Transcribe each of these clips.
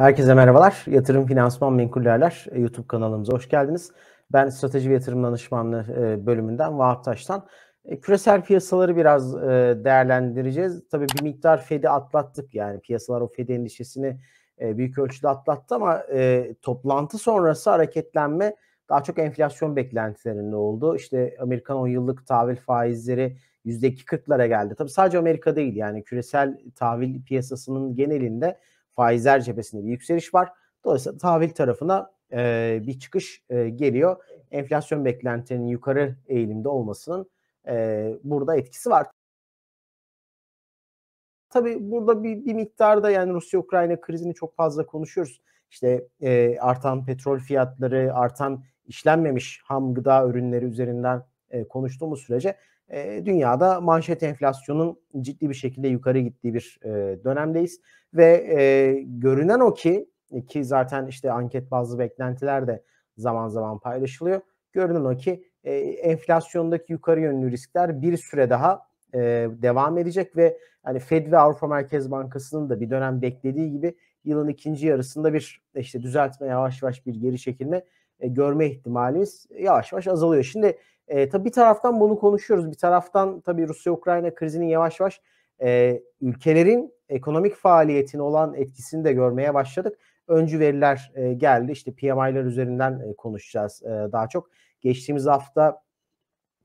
Herkese merhabalar. Yatırım Finansman Menkullerler e, YouTube kanalımıza hoş geldiniz. Ben Strateji ve Yatırım Danışmanlığı e, bölümünden Vahap Taş'tan. E, küresel piyasaları biraz değerlendireceğiz. Tabii bir miktar Fed'i atlattık yani piyasalar o Fed endişesini büyük ölçüde atlattı ama toplantı sonrası hareketlenme daha çok enflasyon beklentilerinde oldu. İşte Amerikan 10 yıllık tahvil faizleri %2.40'lara geldi. Tabii sadece Amerika değil yani küresel tahvil piyasasının genelinde faizler cephesinde bir yükseliş var. Dolayısıyla tahvil tarafına e, bir çıkış e, geliyor. Enflasyon beklentilerinin yukarı eğilimde olmasının e, burada etkisi var. Tabii burada bir, bir miktarda yani Rusya-Ukrayna krizini çok fazla konuşuyoruz. İşte e, artan petrol fiyatları, artan işlenmemiş ham gıda ürünleri üzerinden e, konuştuğumuz sürece e, dünyada manşet enflasyonun ciddi bir şekilde yukarı gittiği bir e, dönemdeyiz ve e, görünen o ki ki zaten işte anket bazlı beklentiler de zaman zaman paylaşılıyor. Görünen o ki e, enflasyondaki yukarı yönlü riskler bir süre daha e, devam edecek ve hani Fed ve Avrupa Merkez Bankası'nın da bir dönem beklediği gibi yılın ikinci yarısında bir işte düzeltme yavaş yavaş bir geri çekilme e, görme ihtimalimiz yavaş yavaş azalıyor. Şimdi e, tabii bir taraftan bunu konuşuyoruz. Bir taraftan tabii Rusya-Ukrayna krizinin yavaş yavaş e, ülkelerin ekonomik faaliyetine olan etkisini de görmeye başladık. Öncü veriler e, geldi. İşte PMI'ler üzerinden e, konuşacağız e, daha çok. Geçtiğimiz hafta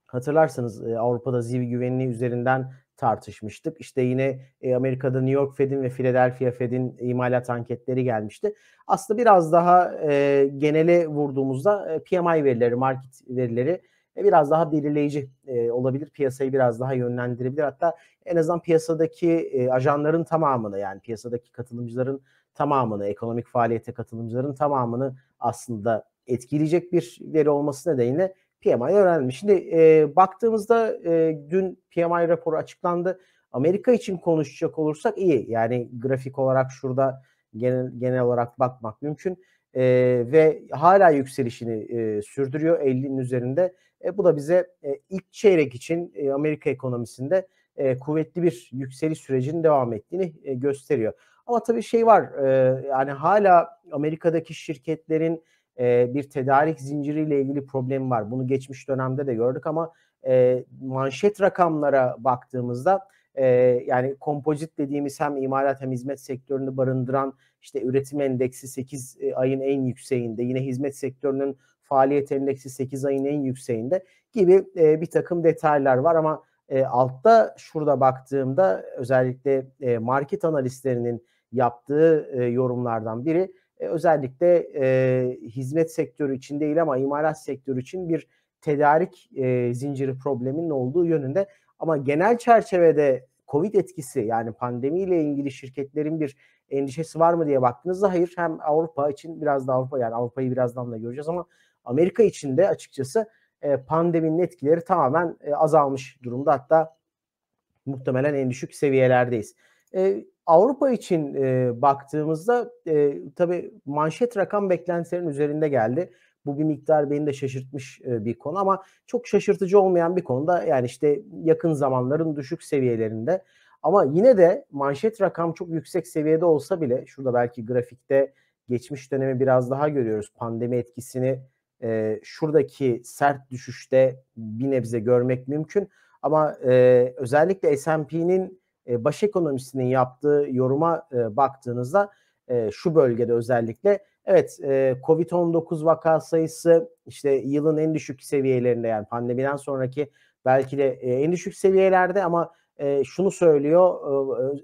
hatırlarsanız e, Avrupa'da zivi güvenliği üzerinden tartışmıştık. İşte yine e, Amerika'da New York Fed'in ve Philadelphia Fed'in imalat anketleri gelmişti. Aslında biraz daha e, genele vurduğumuzda e, PMI verileri, market verileri e, biraz daha belirleyici e, olabilir. Piyasayı biraz daha yönlendirebilir. Hatta en azından piyasadaki e, ajanların tamamını yani piyasadaki katılımcıların tamamını, ekonomik faaliyete katılımcıların tamamını aslında etkileyecek bir veri olması nedeniyle PMI öğrenilmiş Şimdi e, baktığımızda e, dün PMI raporu açıklandı. Amerika için konuşacak olursak iyi. Yani grafik olarak şurada genel, genel olarak bakmak mümkün. E, ve hala yükselişini e, sürdürüyor 50'nin üzerinde. E, bu da bize e, ilk çeyrek için e, Amerika ekonomisinde e, kuvvetli bir yükseliş sürecinin devam ettiğini e, gösteriyor. Ama tabii şey var e, yani hala Amerika'daki şirketlerin e, bir tedarik zinciriyle ilgili problem var. Bunu geçmiş dönemde de gördük ama e, manşet rakamlara baktığımızda e, yani kompozit dediğimiz hem imalat hem hizmet sektörünü barındıran işte üretim endeksi 8 e, ayın en yükseğinde yine hizmet sektörünün faaliyet endeksi 8 ayın en yükseğinde gibi e, bir takım detaylar var ama e, altta şurada baktığımda özellikle e, market analistlerinin yaptığı e, yorumlardan biri e, özellikle e, hizmet sektörü için değil ama imalat sektörü için bir tedarik e, zinciri probleminin olduğu yönünde ama genel çerçevede Covid etkisi yani pandemiyle ilgili şirketlerin bir endişesi var mı diye baktığınızda hayır hem Avrupa için biraz da Avrupa yani Avrupa'yı birazdan da göreceğiz ama Amerika için de açıkçası e, pandeminin etkileri tamamen e, azalmış durumda. Hatta muhtemelen en düşük seviyelerdeyiz. E, Avrupa için e, baktığımızda e, tabii manşet rakam beklentilerin üzerinde geldi. Bu bir miktar beni de şaşırtmış bir konu ama çok şaşırtıcı olmayan bir konu da yani işte yakın zamanların düşük seviyelerinde. Ama yine de manşet rakam çok yüksek seviyede olsa bile şurada belki grafikte geçmiş dönemi biraz daha görüyoruz. Pandemi etkisini e, şuradaki sert düşüşte bir nebze görmek mümkün. Ama e, özellikle S&P'nin e, baş ekonomisinin yaptığı yoruma e, baktığınızda e, şu bölgede özellikle evet e, Covid-19 vaka sayısı işte yılın en düşük seviyelerinde yani pandemiden sonraki belki de e, en düşük seviyelerde ama e, şunu söylüyor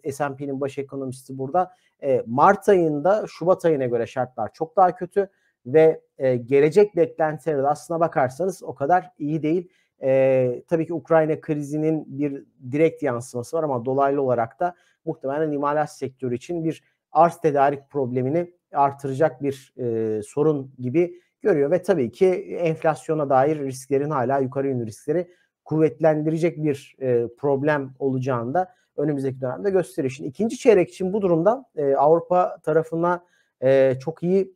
e, S&P'nin baş ekonomisti burada e, Mart ayında Şubat ayına göre şartlar çok daha kötü ve e, gelecek beklentileri aslına bakarsanız o kadar iyi değil. E, tabii ki Ukrayna krizinin bir direkt yansıması var ama dolaylı olarak da muhtemelen imalat sektörü için bir arz tedarik problemini artıracak bir e, sorun gibi görüyor ve tabii ki enflasyona dair risklerin hala yukarı yönlü riskleri kuvvetlendirecek bir e, problem olacağını da önümüzdeki dönemde gösterir. Şimdi ikinci çeyrek için bu durumda e, Avrupa tarafına e, çok iyi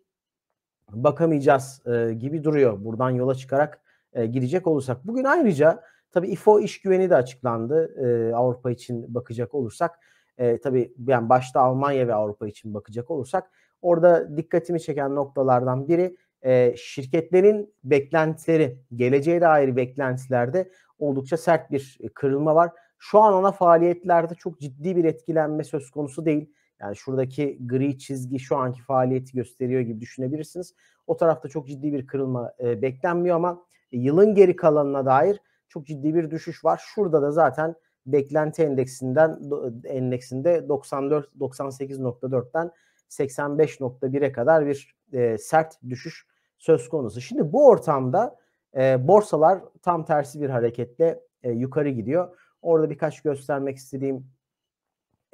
bakamayacağız e, gibi duruyor buradan yola çıkarak e, gidecek olursak. Bugün ayrıca tabii ifo iş güveni de açıklandı e, Avrupa için bakacak olursak. E, tabii yani başta Almanya ve Avrupa için bakacak olursak. Orada dikkatimi çeken noktalardan biri e, şirketlerin beklentileri, geleceğe dair beklentilerde oldukça sert bir e, kırılma var. Şu an ona faaliyetlerde çok ciddi bir etkilenme söz konusu değil. Yani şuradaki gri çizgi şu anki faaliyeti gösteriyor gibi düşünebilirsiniz. O tarafta çok ciddi bir kırılma e, beklenmiyor ama e, yılın geri kalanına dair çok ciddi bir düşüş var. Şurada da zaten beklenti endeksinden endeksinde 94 98.4'ten 85.1'e kadar bir e, sert düşüş söz konusu. Şimdi bu ortamda e, borsalar tam tersi bir hareketle e, yukarı gidiyor. Orada birkaç göstermek istediğim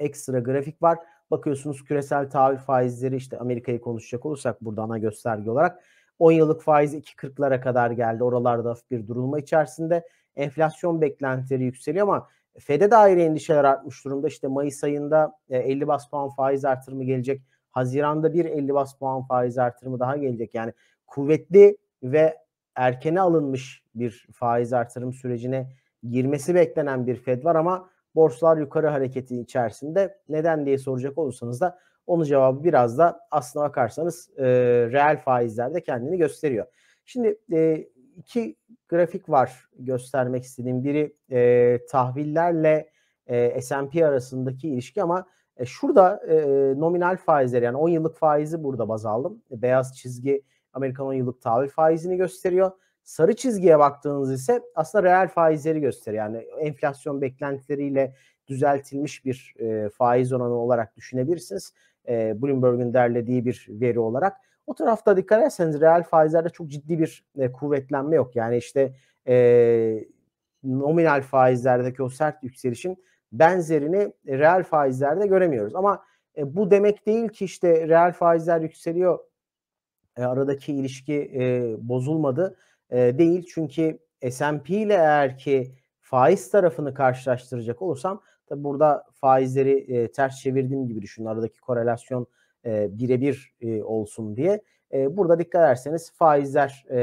ekstra grafik var. Bakıyorsunuz küresel tahvil faizleri işte Amerika'yı konuşacak olursak burada ana gösterge olarak 10 yıllık faiz 2.40'lara kadar geldi. Oralarda bir durulma içerisinde enflasyon beklentileri yükseliyor ama FED'e dair endişeler artmış durumda. İşte Mayıs ayında 50 e, bas puan faiz artırımı gelecek. Haziran'da bir 50 bas puan faiz artırımı daha gelecek. Yani kuvvetli ve erkene alınmış bir faiz artırım sürecine girmesi beklenen bir Fed var ama borsalar yukarı hareketi içerisinde. Neden diye soracak olursanız da onun cevabı biraz da aslına bakarsanız e, reel faizlerde kendini gösteriyor. Şimdi e, iki grafik var göstermek istediğim. Biri e, tahvillerle e, S&P arasındaki ilişki ama e, şurada e, nominal faizler yani 10 yıllık faizi burada baz aldım. E, beyaz çizgi Amerikan 10 yıllık tahvil faizini gösteriyor. Sarı çizgiye baktığınız ise aslında reel faizleri gösteriyor. Yani enflasyon beklentileriyle düzeltilmiş bir e, faiz oranı olarak düşünebilirsiniz. E, Bloomberg'un derlediği bir veri olarak. O tarafta dikkat ederseniz reel faizlerde çok ciddi bir e, kuvvetlenme yok. Yani işte e, nominal faizlerdeki o sert yükselişin benzerini e, reel faizlerde göremiyoruz. Ama e, bu demek değil ki işte reel faizler yükseliyor, e, aradaki ilişki e, bozulmadı. E, değil. Çünkü S&P ile eğer ki faiz tarafını karşılaştıracak olursam tabi burada faizleri e, ters çevirdiğim gibi düşünün. Aradaki korelasyon e, birebir e, olsun diye. E, burada dikkat ederseniz faizler e,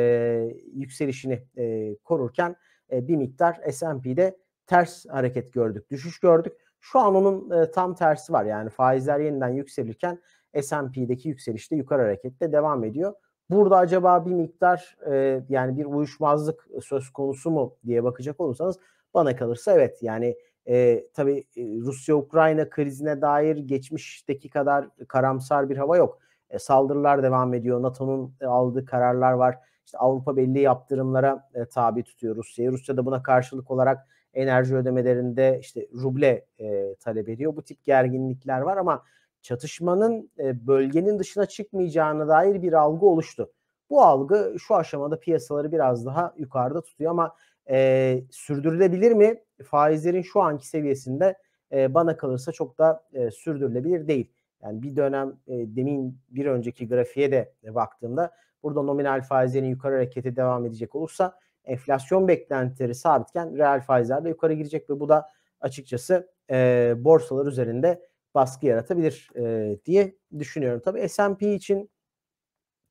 yükselişini e, korurken e, bir miktar S&P'de ters hareket gördük, düşüş gördük. Şu an onun e, tam tersi var. Yani faizler yeniden yükselirken S&P'deki yükselişte yukarı harekette devam ediyor. Burada acaba bir miktar e, yani bir uyuşmazlık söz konusu mu diye bakacak olursanız bana kalırsa evet yani e, tabii e, Rusya-Ukrayna krizine dair geçmişteki kadar karamsar bir hava yok. E, saldırılar devam ediyor. NATO'nun e, aldığı kararlar var. İşte Avrupa belli yaptırımlara e, tabi tutuyor Rusya'yı. Rusya da buna karşılık olarak enerji ödemelerinde işte ruble e, talep ediyor. Bu tip gerginlikler var ama çatışmanın e, bölgenin dışına çıkmayacağına dair bir algı oluştu. Bu algı şu aşamada piyasaları biraz daha yukarıda tutuyor ama e, sürdürülebilir mi? Faizlerin şu anki seviyesinde e, bana kalırsa çok da e, sürdürülebilir değil. Yani bir dönem e, demin bir önceki grafiğe de baktığımda burada nominal faizlerin yukarı harekete devam edecek olursa enflasyon beklentileri sabitken reel faizler de yukarı girecek ve bu da açıkçası e, borsalar üzerinde baskı yaratabilir e, diye düşünüyorum. Tabii S&P için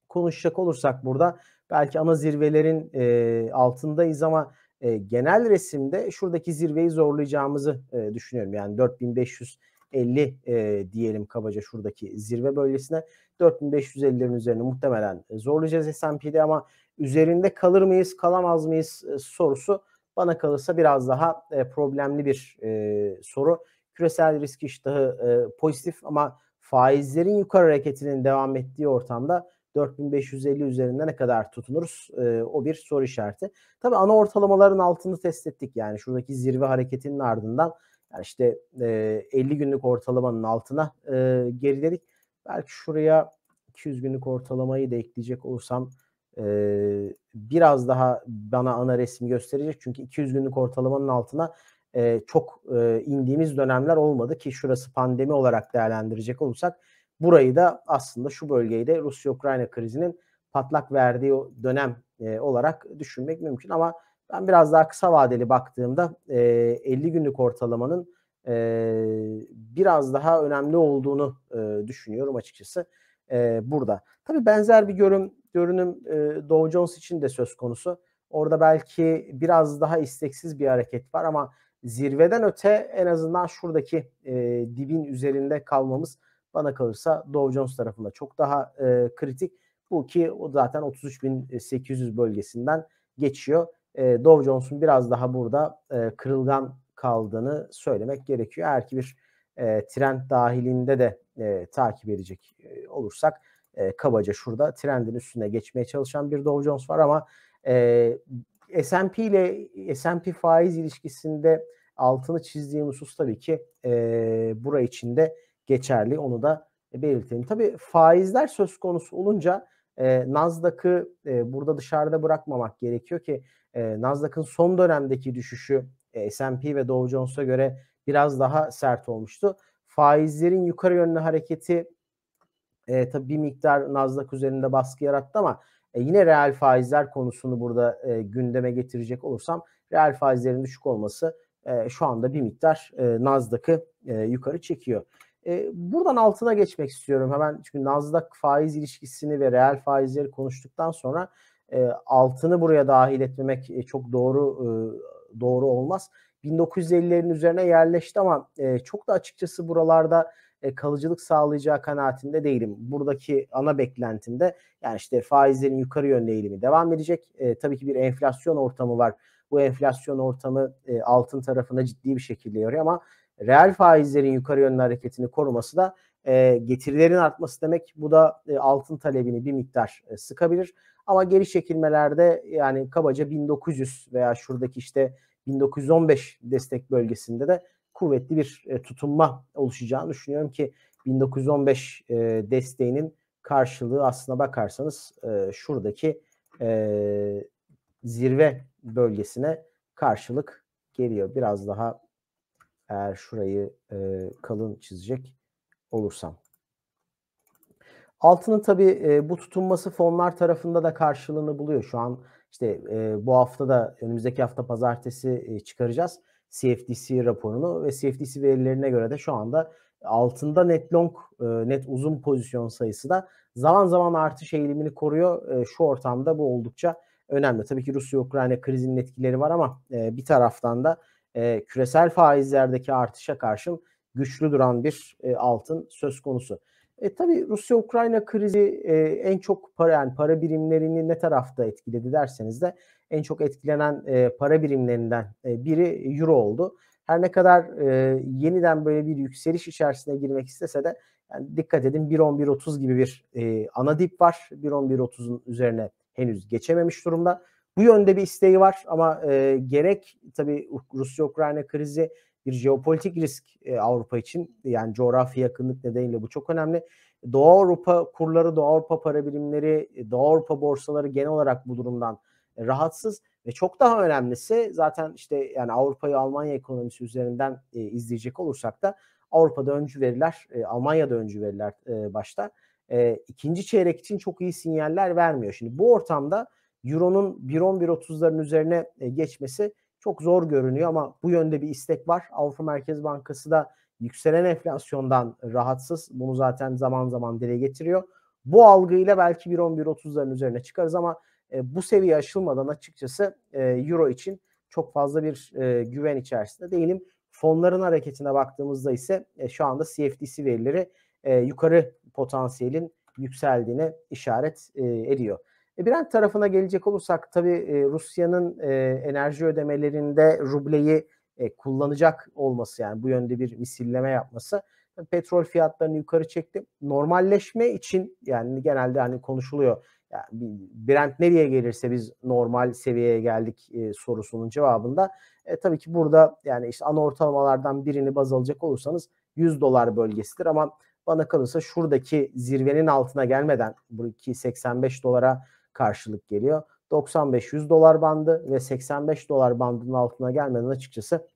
konuşacak olursak burada belki ana zirvelerin e, altındayız ama e, genel resimde şuradaki zirveyi zorlayacağımızı e, düşünüyorum. Yani 4550 e, diyelim kabaca şuradaki zirve bölgesine 4550'lerin üzerine muhtemelen zorlayacağız S&P'de ama üzerinde kalır mıyız kalamaz mıyız e, sorusu bana kalırsa biraz daha e, problemli bir e, soru küresel risk iştahı e, pozitif ama faizlerin yukarı hareketinin devam ettiği ortamda 4550 üzerinde ne kadar tutunuruz? E, o bir soru işareti. Tabi ana ortalamaların altını test ettik. Yani şuradaki zirve hareketinin ardından yani işte e, 50 günlük ortalamanın altına e, geriledik. Belki şuraya 200 günlük ortalamayı da ekleyecek olursam e, biraz daha bana ana resmi gösterecek. Çünkü 200 günlük ortalamanın altına e, çok e, indiğimiz dönemler olmadı ki şurası pandemi olarak değerlendirecek olursak burayı da aslında şu bölgeyi de Rusya-Ukrayna krizinin patlak verdiği dönem e, olarak düşünmek mümkün ama ben biraz daha kısa vadeli baktığımda e, 50 günlük ortalamanın e, biraz daha önemli olduğunu e, düşünüyorum açıkçası e, burada. Tabii benzer bir görüm, görünüm e, Dow Jones için de söz konusu. Orada belki biraz daha isteksiz bir hareket var ama zirveden öte en azından şuradaki e, dibin üzerinde kalmamız bana kalırsa Dow Jones tarafında çok daha e, kritik. Bu ki o zaten 33.800 bölgesinden geçiyor. E, Dow Jones'un biraz daha burada e, kırılgan kaldığını söylemek gerekiyor. Eğer ki bir e, trend dahilinde de e, takip edecek e, olursak e, kabaca şurada trendin üstüne geçmeye çalışan bir Dow Jones var ama e, S&P ile S&P faiz ilişkisinde altını çizdiğim husus tabii ki e, bura içinde geçerli. Onu da belirtelim. Tabii faizler söz konusu olunca e, Nasdaq'ı e, burada dışarıda bırakmamak gerekiyor ki e, Nasdaq'ın son dönemdeki düşüşü e, S&P ve Dow Jones'a göre biraz daha sert olmuştu. Faizlerin yukarı yönlü hareketi e, tabii bir miktar Nasdaq üzerinde baskı yarattı ama e, yine reel faizler konusunu burada e, gündeme getirecek olursam reel faizlerin düşük olması e, şu anda bir miktar e, Nasdaq'ı e, yukarı çekiyor. E, buradan altına geçmek istiyorum hemen çünkü Nasdaq faiz ilişkisini ve reel faizleri konuştuktan sonra e, altını buraya dahil etmemek e, çok doğru e, doğru olmaz. 1950'lerin üzerine yerleşti ama e, çok da açıkçası buralarda e, kalıcılık sağlayacağı kanaatinde değilim. Buradaki ana beklentimde yani işte faizlerin yukarı yönlü eğilimi devam edecek. E, tabii ki bir enflasyon ortamı var. Bu enflasyon ortamı e, altın tarafına ciddi bir şekilde yoruyor ama reel faizlerin yukarı yönlü hareketini koruması da e, getirilerin artması demek. Bu da e, altın talebini bir miktar e, sıkabilir. Ama geri çekilmelerde yani kabaca 1900 veya şuradaki işte 1915 destek bölgesinde de kuvvetli bir e, tutunma oluşacağını düşünüyorum ki 1915 e, desteğinin karşılığı aslına bakarsanız e, şuradaki e, zirve bölgesine karşılık geliyor. Biraz daha eğer şurayı e, kalın çizecek olursam. Altının tabii e, bu tutunması fonlar tarafında da karşılığını buluyor. Şu an işte e, bu hafta da önümüzdeki hafta pazartesi e, çıkaracağız. CFTC raporunu ve CFTC verilerine göre de şu anda altında net long, e, net uzun pozisyon sayısı da zaman zaman artış eğilimini koruyor. E, şu ortamda bu oldukça önemli. Tabii ki Rusya-Ukrayna krizinin etkileri var ama e, bir taraftan da küresel faizlerdeki artışa karşın güçlü duran bir altın söz konusu. E tabii Rusya-Ukrayna krizi e, en çok para yani para birimlerini ne tarafta etkiledi derseniz de en çok etkilenen e, para birimlerinden e, biri euro oldu. Her ne kadar e, yeniden böyle bir yükseliş içerisine girmek istese de yani dikkat edin 1.11.30 gibi bir e, ana dip var. 1.11.30'un üzerine henüz geçememiş durumda. Bu yönde bir isteği var ama e, gerek tabii Rusya-Ukrayna krizi bir jeopolitik risk e, Avrupa için. Yani coğrafi yakınlık nedeniyle bu çok önemli. Doğu Avrupa kurları, Doğu Avrupa para birimleri, e, Doğu Avrupa borsaları genel olarak bu durumdan e, rahatsız ve çok daha önemlisi zaten işte yani Avrupa'yı Almanya ekonomisi üzerinden e, izleyecek olursak da Avrupa'da öncü veriler, e, Almanya'da öncü veriler e, başta e, ikinci çeyrek için çok iyi sinyaller vermiyor. Şimdi bu ortamda Euro'nun 1.11.30'ların üzerine e, geçmesi çok zor görünüyor ama bu yönde bir istek var. Avrupa Merkez Bankası da yükselen enflasyondan rahatsız. Bunu zaten zaman zaman dile getiriyor. Bu algıyla belki 1.11.30'ların üzerine çıkarız ama e, bu seviye aşılmadan açıkçası e, Euro için çok fazla bir e, güven içerisinde değilim. Fonların hareketine baktığımızda ise e, şu anda CFDC verileri e, yukarı potansiyelin yükseldiğine işaret e, ediyor. E, Brent tarafına gelecek olursak tabii e, Rusya'nın e, enerji ödemelerinde rubleyi kullanacak olması yani bu yönde bir misilleme yapması petrol fiyatlarını yukarı çekti. Normalleşme için yani genelde hani konuşuluyor yani Brent nereye gelirse biz normal seviyeye geldik sorusunun cevabında e, tabii ki burada yani işte ana ortalamalardan birini baz alacak olursanız 100 dolar bölgesidir ama bana kalırsa şuradaki zirvenin altına gelmeden bu 85 dolara karşılık geliyor. 95-100 dolar bandı ve 85 dolar bandının altına gelmeden açıkçası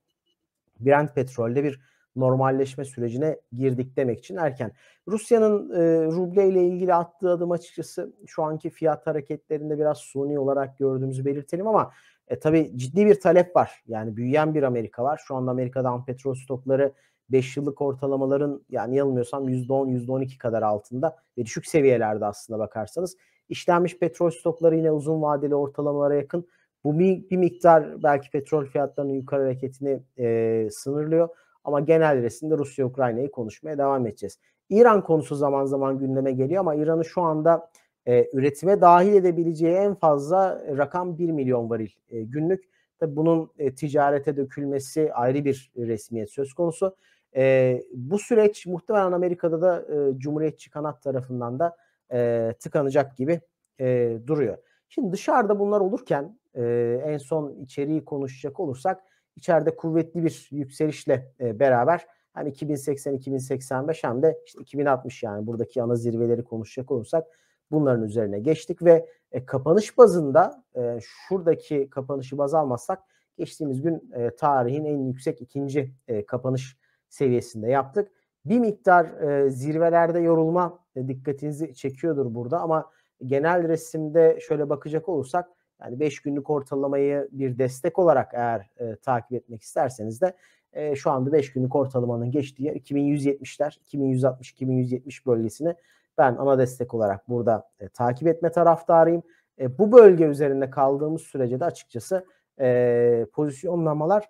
Brent petrolde bir normalleşme sürecine girdik demek için erken. Rusya'nın e, ruble ile ilgili attığı adım açıkçası şu anki fiyat hareketlerinde biraz suni olarak gördüğümüzü belirtelim ama e, tabii ciddi bir talep var. Yani büyüyen bir Amerika var. Şu anda Amerika'dan petrol stokları 5 yıllık ortalamaların yani yanılmıyorsam %10-%12 kadar altında ve düşük seviyelerde aslında bakarsanız. İşlenmiş petrol stokları yine uzun vadeli ortalamalara yakın. Bu bir, miktar belki petrol fiyatlarının yukarı hareketini e, sınırlıyor. Ama genel resimde Rusya-Ukrayna'yı konuşmaya devam edeceğiz. İran konusu zaman zaman gündeme geliyor ama İran'ı şu anda e, üretime dahil edebileceği en fazla rakam 1 milyon varil e, günlük. Tabii bunun e, ticarete dökülmesi ayrı bir resmiyet söz konusu. E, bu süreç muhtemelen Amerika'da da e, Cumhuriyetçi kanat tarafından da e, tıkanacak gibi e, duruyor. Şimdi dışarıda bunlar olurken e, en son içeriği konuşacak olursak içeride kuvvetli bir yükselişle e, beraber hani 2080-2085 hem de işte 2060 yani buradaki ana zirveleri konuşacak olursak bunların üzerine geçtik ve e, kapanış bazında e, şuradaki kapanışı baz almazsak geçtiğimiz gün e, tarihin en yüksek ikinci e, kapanış seviyesinde yaptık. Bir miktar e, zirvelerde yorulma dikkatinizi çekiyordur burada ama genel resimde şöyle bakacak olursak yani 5 günlük ortalamayı bir destek olarak eğer e, takip etmek isterseniz de e, şu anda 5 günlük ortalamanın geçtiği 2170'ler, 2160-2170 bölgesini ben ana destek olarak burada e, takip etme taraftarıyım. E, bu bölge üzerinde kaldığımız sürece de açıkçası e, pozisyonlamalar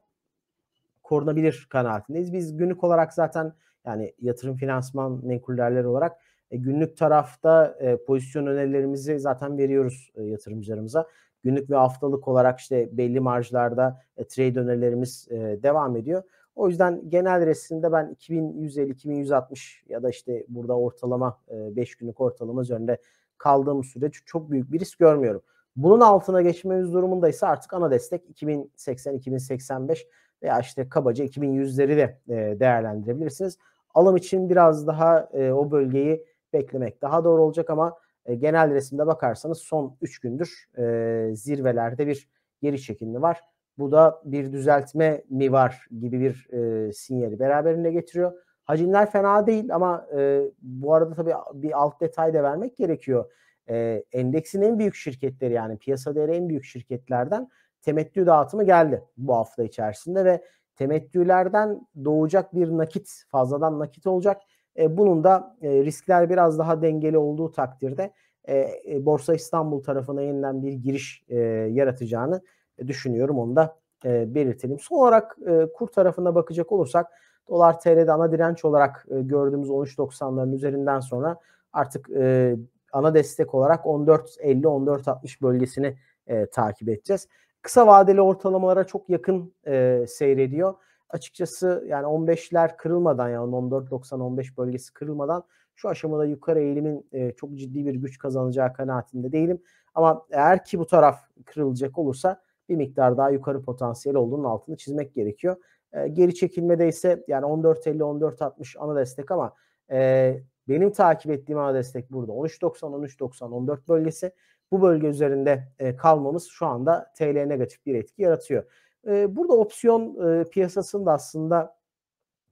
korunabilir kanaatindeyiz. Biz günlük olarak zaten yani yatırım finansman menkullerleri olarak e, günlük tarafta e, pozisyon önerilerimizi zaten veriyoruz e, yatırımcılarımıza. Günlük ve haftalık olarak işte belli marjlarda e, trade önerilerimiz e, devam ediyor. O yüzden genel resimde ben 2150-2160 ya da işte burada ortalama 5 e, günlük ortalama üzerinde kaldığım sürece çok büyük bir risk görmüyorum. Bunun altına geçmemiz durumunda ise artık ana destek 2080-2085 veya işte kabaca 2100'leri de e, değerlendirebilirsiniz. Alım için biraz daha o bölgeyi beklemek daha doğru olacak ama e, genel resimde bakarsanız son 3 gündür e, zirvelerde bir geri çekimli var. Bu da bir düzeltme mi var gibi bir e, sinyali beraberinde getiriyor. Hacimler fena değil ama e, bu arada tabii bir alt detay da vermek gerekiyor. E, endeksin en büyük şirketleri yani piyasa değeri en büyük şirketlerden temettü dağıtımı geldi bu hafta içerisinde ve temettülerden doğacak bir nakit fazladan nakit olacak. E, bunun da e, riskler biraz daha dengeli olduğu takdirde e, e, Borsa İstanbul tarafına yeniden bir giriş e, yaratacağını düşünüyorum. Onu da e, belirtelim. Son olarak e, kur tarafına bakacak olursak dolar TL'de ana direnç olarak e, gördüğümüz 13.90'ların üzerinden sonra artık e, ana destek olarak 14.50-14.60 bölgesini e, takip edeceğiz. Kısa vadeli ortalamalara çok yakın e, seyrediyor açıkçası yani 15'ler kırılmadan yani 90 15 bölgesi kırılmadan şu aşamada yukarı eğilimin e, çok ciddi bir güç kazanacağı kanaatinde değilim. Ama eğer ki bu taraf kırılacak olursa bir miktar daha yukarı potansiyel olduğunun altını çizmek gerekiyor. E, geri çekilmede ise yani 14 50 14 60 ana destek ama e, benim takip ettiğim ana destek burada 13 90 13 90 14 bölgesi. Bu bölge üzerinde kalmamız şu anda TL negatif bir etki yaratıyor. E, burada opsiyon e, piyasasını da aslında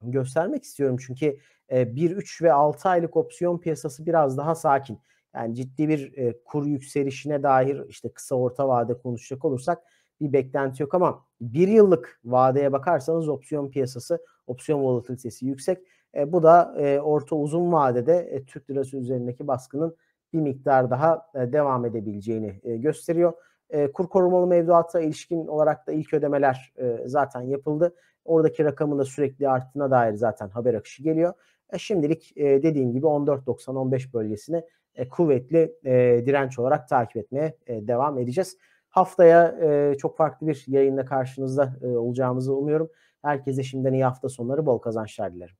göstermek istiyorum. Çünkü e, 1-3 ve 6 aylık opsiyon piyasası biraz daha sakin. Yani ciddi bir e, kur yükselişine dair işte kısa orta vade konuşacak olursak bir beklenti yok ama bir yıllık vadeye bakarsanız opsiyon piyasası, opsiyon volatilitesi yüksek. E, bu da e, orta uzun vadede e, Türk lirası üzerindeki baskının bir miktar daha e, devam edebileceğini e, gösteriyor. E, kur korumalı mevduata ilişkin olarak da ilk ödemeler e, zaten yapıldı. Oradaki rakamın da sürekli arttığına dair zaten haber akışı geliyor. E, şimdilik e, dediğim gibi 14.90-15 bölgesini e, kuvvetli e, direnç olarak takip etmeye e, devam edeceğiz. Haftaya e, çok farklı bir yayında karşınızda e, olacağımızı umuyorum. Herkese şimdiden iyi hafta sonları, bol kazançlar dilerim.